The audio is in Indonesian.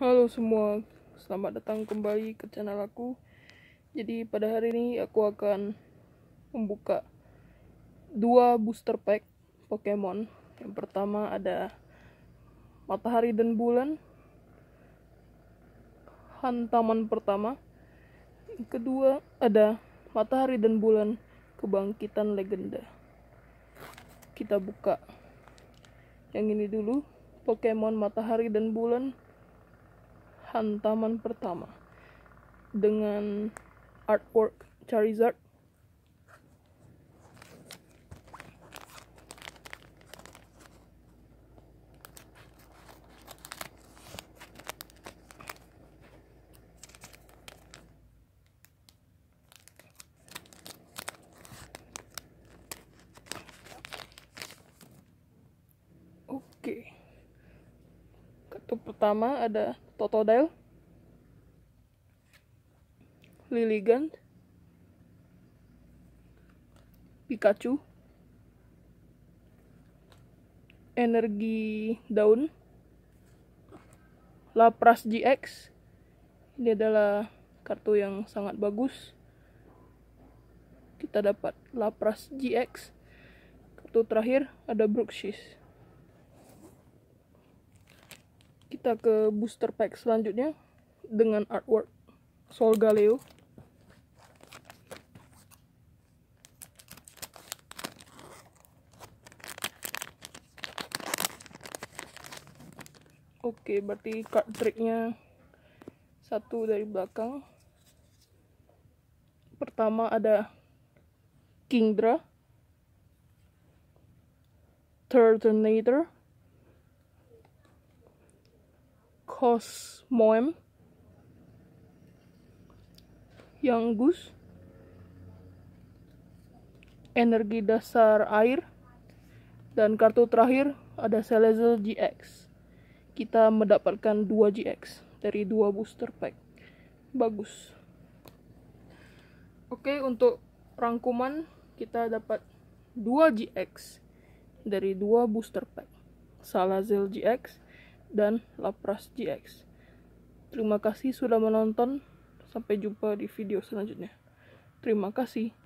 Halo semua, selamat datang kembali ke channel aku. Jadi pada hari ini aku akan membuka dua booster pack Pokemon. Yang pertama ada Matahari dan Bulan, Hantaman pertama. Yang kedua ada Matahari dan Bulan Kebangkitan Legenda. Kita buka yang ini dulu, Pokemon Matahari dan Bulan hantaman pertama dengan artwork Charizard pertama ada Totodile, Lilligant, Pikachu, Energi Daun, Lapras GX. Ini adalah kartu yang sangat bagus. Kita dapat Lapras GX. Kartu terakhir ada Brookshish. kita ke booster pack selanjutnya dengan artwork Sol Galeo. Oke, berarti card tricknya satu dari belakang. Pertama ada Kingdra, Turtonator, Kos Moem yang Gus energi dasar air dan kartu terakhir ada Celezel GX kita mendapatkan 2 GX dari 2 booster pack bagus oke untuk rangkuman kita dapat 2 GX dari 2 booster pack Salazel GX dan Lapras GX. Terima kasih sudah menonton. Sampai jumpa di video selanjutnya. Terima kasih.